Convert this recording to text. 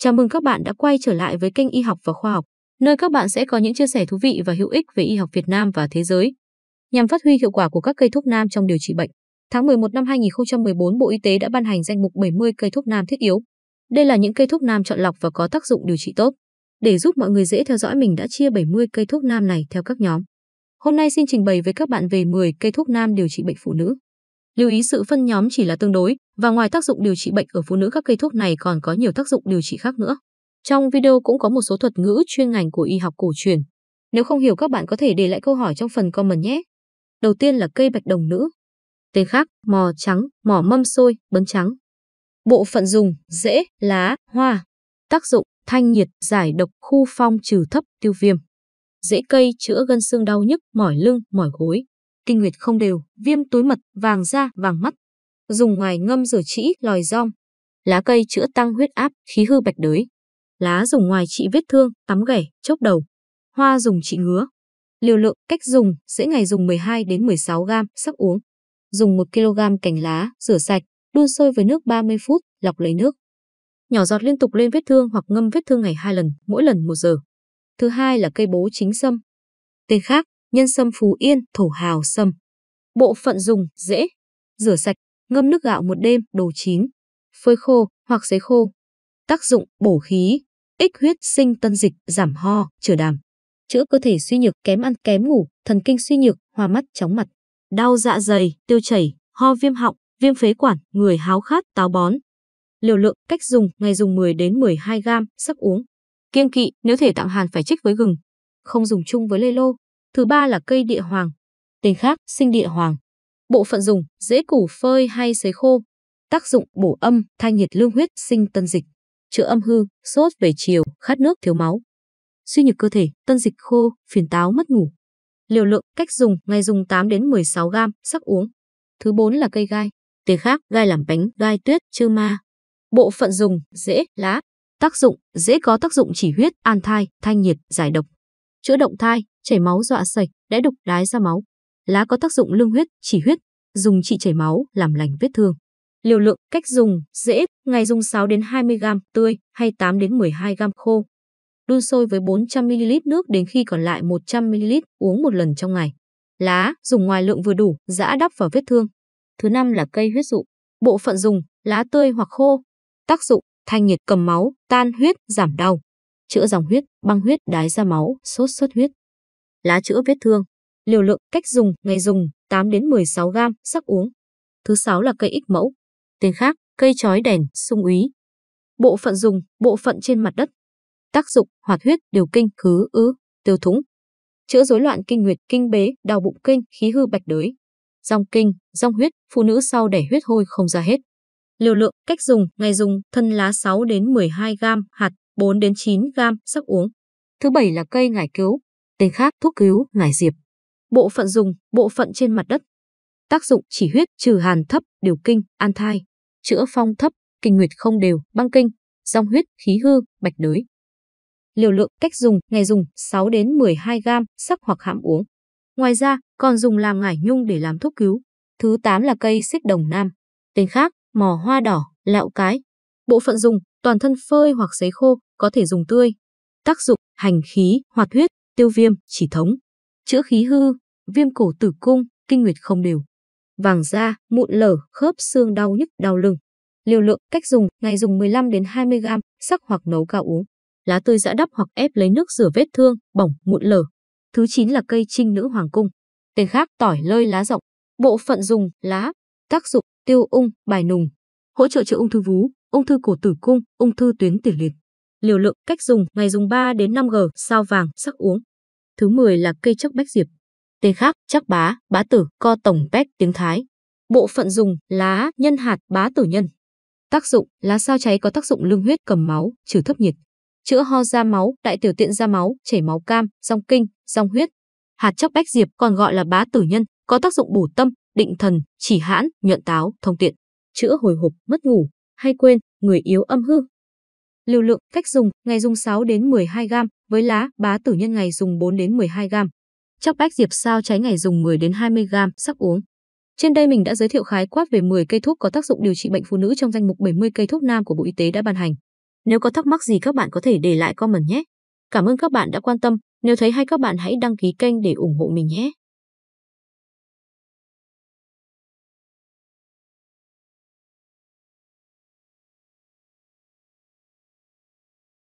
Chào mừng các bạn đã quay trở lại với kênh Y học và khoa học, nơi các bạn sẽ có những chia sẻ thú vị và hữu ích về y học Việt Nam và thế giới. Nhằm phát huy hiệu quả của các cây thuốc nam trong điều trị bệnh, tháng 11 năm 2014 Bộ Y tế đã ban hành danh mục 70 cây thuốc nam thiết yếu. Đây là những cây thuốc nam chọn lọc và có tác dụng điều trị tốt. Để giúp mọi người dễ theo dõi mình đã chia 70 cây thuốc nam này theo các nhóm. Hôm nay xin trình bày với các bạn về 10 cây thuốc nam điều trị bệnh phụ nữ. Lưu ý sự phân nhóm chỉ là tương đối, và ngoài tác dụng điều trị bệnh ở phụ nữ các cây thuốc này còn có nhiều tác dụng điều trị khác nữa. Trong video cũng có một số thuật ngữ chuyên ngành của y học cổ truyền. Nếu không hiểu các bạn có thể để lại câu hỏi trong phần comment nhé. Đầu tiên là cây bạch đồng nữ. Tên khác, mò trắng, mỏ mâm xôi, bấn trắng. Bộ phận dùng, rễ, lá, hoa. Tác dụng, thanh nhiệt, giải độc, khu phong, trừ thấp, tiêu viêm. Rễ cây chữa gân xương đau nhức, mỏi lưng, mỏi gối. Kinh nguyệt không đều, viêm túi mật, vàng da, vàng mắt, dùng ngoài ngâm rửa trĩ, lòi rong. Lá cây chữa tăng huyết áp, khí hư bạch đới. Lá dùng ngoài trị vết thương, tắm ghẻ, chốc đầu. Hoa dùng trị ngứa. Liều lượng cách dùng dễ ngày dùng 12 đến 16 gram sắc uống. Dùng 1 kg cành lá, rửa sạch, đun sôi với nước 30 phút, lọc lấy nước. Nhỏ giọt liên tục lên vết thương hoặc ngâm vết thương ngày 2 lần, mỗi lần 1 giờ. Thứ hai là cây bố chính sâm. Tên khác, nhân sâm Phú Yên, thổ hào sâm. Bộ phận dùng dễ, rửa sạch ngâm nước gạo một đêm, đồ chín, phơi khô hoặc sấy khô. Tác dụng bổ khí, ích huyết sinh tân dịch, giảm ho, chữa đàm. Chữa cơ thể suy nhược, kém ăn, kém ngủ, thần kinh suy nhược, hoa mắt, chóng mặt, đau dạ dày, tiêu chảy, ho viêm họng, viêm phế quản, người háo khát, táo bón. Liều lượng, cách dùng, ngày dùng 10 đến 12 gram, sắc uống. Kiêng kỵ, nếu thể tạng hàn phải trích với gừng. Không dùng chung với lê lô. Thứ ba là cây địa hoàng. Tên khác, sinh địa hoàng bộ phận dùng, dễ củ phơi hay sấy khô. Tác dụng bổ âm, thanh nhiệt lương huyết, sinh tân dịch, chữa âm hư, sốt về chiều, khát nước, thiếu máu. Suy nhược cơ thể, tân dịch khô, phiền táo mất ngủ. Liều lượng, cách dùng, ngày dùng 8 đến 16 gram, sắc uống. Thứ 4 là cây gai. Tế khác, gai làm bánh, gai tuyết, chư ma. Bộ phận dùng, dễ, lá. Tác dụng, dễ có tác dụng chỉ huyết, an thai, thanh nhiệt, giải độc. Chữa động thai, chảy máu dọa sạch, đái đục, đái ra máu lá có tác dụng lương huyết, chỉ huyết, dùng trị chảy máu, làm lành vết thương. Liều lượng, cách dùng, dễ, ngày dùng 6 đến 20 g tươi hay 8 đến 12 g khô. Đun sôi với 400ml nước đến khi còn lại 100ml, uống một lần trong ngày. Lá, dùng ngoài lượng vừa đủ, giã đắp vào vết thương. Thứ năm là cây huyết dụ. Bộ phận dùng, lá tươi hoặc khô. Tác dụng, thanh nhiệt cầm máu, tan huyết, giảm đau. Chữa dòng huyết, băng huyết, đái ra máu, sốt xuất huyết. Lá chữa vết thương. Liều lượng, cách dùng, ngày dùng, 8 đến 16 gram sắc uống. Thứ sáu là cây ích mẫu. Tên khác, cây chói đèn, sung úy. Bộ phận dùng, bộ phận trên mặt đất. Tác dụng, hoạt huyết, điều kinh, khứ, ứ, tiêu thúng. Chữa rối loạn kinh nguyệt, kinh bế, đau bụng kinh, khí hư bạch đới. Dòng kinh, dòng huyết, phụ nữ sau đẻ huyết hôi không ra hết. Liều lượng, cách dùng, ngày dùng, thân lá 6 đến 12 gram hạt 4 đến 9 gram sắc uống. Thứ bảy là cây ngải cứu, tên khác thuốc cứu, ngải diệp bộ phận dùng, bộ phận trên mặt đất. Tác dụng chỉ huyết, trừ hàn thấp, điều kinh, an thai, chữa phong thấp, kinh nguyệt không đều, băng kinh, dòng huyết, khí hư, bạch đới. Liều lượng cách dùng, ngày dùng 6 đến 12 gram, sắc hoặc hãm uống. Ngoài ra, còn dùng làm ngải nhung để làm thuốc cứu. Thứ 8 là cây xích đồng nam, tên khác, mò hoa đỏ, lạo cái. Bộ phận dùng, toàn thân phơi hoặc sấy khô, có thể dùng tươi. Tác dụng, hành khí, hoạt huyết, tiêu viêm, chỉ thống chữa khí hư, viêm cổ tử cung, kinh nguyệt không đều, vàng da, mụn lở, khớp xương đau nhức, đau lưng. Liều lượng cách dùng, ngày dùng 15 đến 20 g sắc hoặc nấu cao uống. Lá tươi giã đắp hoặc ép lấy nước rửa vết thương, bỏng, mụn lở. Thứ 9 là cây trinh nữ hoàng cung. Tên khác tỏi lơi lá rộng. Bộ phận dùng, lá. Tác dụng, tiêu ung, bài nùng. Hỗ trợ chữa ung thư vú, ung thư cổ tử cung, ung thư tuyến tiền liệt. Liều lượng cách dùng, ngày dùng 3 đến 5 g, sao vàng, sắc uống thứ 10 là cây trắc bách diệp. Tên khác, trắc bá, bá tử, co tổng bách tiếng Thái. Bộ phận dùng, lá, nhân hạt, bá tử nhân. Tác dụng, lá sao cháy có tác dụng lương huyết cầm máu, trừ thấp nhiệt. Chữa ho ra máu, đại tiểu tiện ra máu, chảy máu cam, rong kinh, rong huyết. Hạt trắc bách diệp còn gọi là bá tử nhân, có tác dụng bổ tâm, định thần, chỉ hãn, nhuận táo, thông tiện. Chữa hồi hộp, mất ngủ, hay quên, người yếu âm hư, Lưu lượng, cách dùng, ngày dùng 6 đến 12 gram, với lá, bá tử nhân ngày dùng 4 đến 12 gram. Chóc bách diệp sao trái ngày dùng 10 đến 20 gram, sắc uống. Trên đây mình đã giới thiệu khái quát về 10 cây thuốc có tác dụng điều trị bệnh phụ nữ trong danh mục 70 cây thuốc nam của Bộ Y tế đã ban hành. Nếu có thắc mắc gì các bạn có thể để lại comment nhé. Cảm ơn các bạn đã quan tâm, nếu thấy hay các bạn hãy đăng ký kênh để ủng hộ mình nhé.